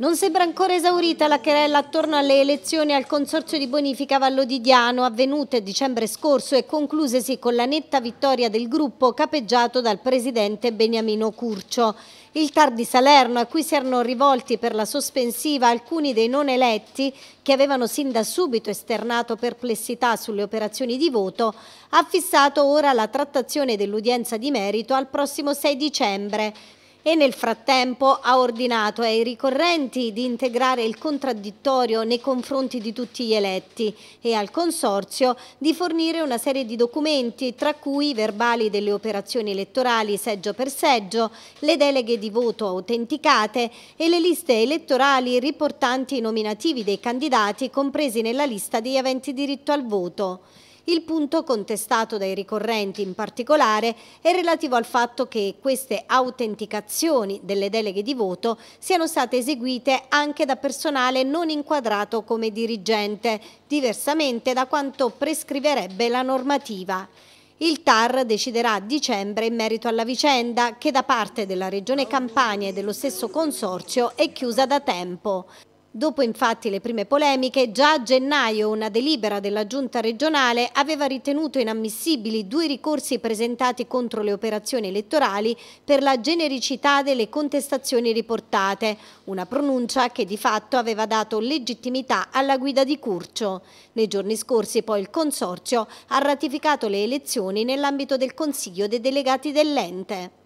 Non sembra ancora esaurita la querella attorno alle elezioni al Consorzio di Bonifica Vallodidiano avvenute dicembre scorso e conclusesi con la netta vittoria del gruppo capeggiato dal presidente Beniamino Curcio. Il TAR di Salerno, a cui si erano rivolti per la sospensiva alcuni dei non eletti che avevano sin da subito esternato perplessità sulle operazioni di voto, ha fissato ora la trattazione dell'udienza di merito al prossimo 6 dicembre e nel frattempo ha ordinato ai ricorrenti di integrare il contraddittorio nei confronti di tutti gli eletti e al Consorzio di fornire una serie di documenti, tra cui i verbali delle operazioni elettorali seggio per seggio, le deleghe di voto autenticate e le liste elettorali riportanti i nominativi dei candidati compresi nella lista degli aventi diritto al voto. Il punto contestato dai ricorrenti in particolare è relativo al fatto che queste autenticazioni delle deleghe di voto siano state eseguite anche da personale non inquadrato come dirigente, diversamente da quanto prescriverebbe la normativa. Il TAR deciderà a dicembre in merito alla vicenda che da parte della Regione Campania e dello stesso consorzio è chiusa da tempo. Dopo infatti le prime polemiche, già a gennaio una delibera della Giunta regionale aveva ritenuto inammissibili due ricorsi presentati contro le operazioni elettorali per la genericità delle contestazioni riportate, una pronuncia che di fatto aveva dato legittimità alla guida di Curcio. Nei giorni scorsi poi il Consorzio ha ratificato le elezioni nell'ambito del Consiglio dei delegati dell'ente.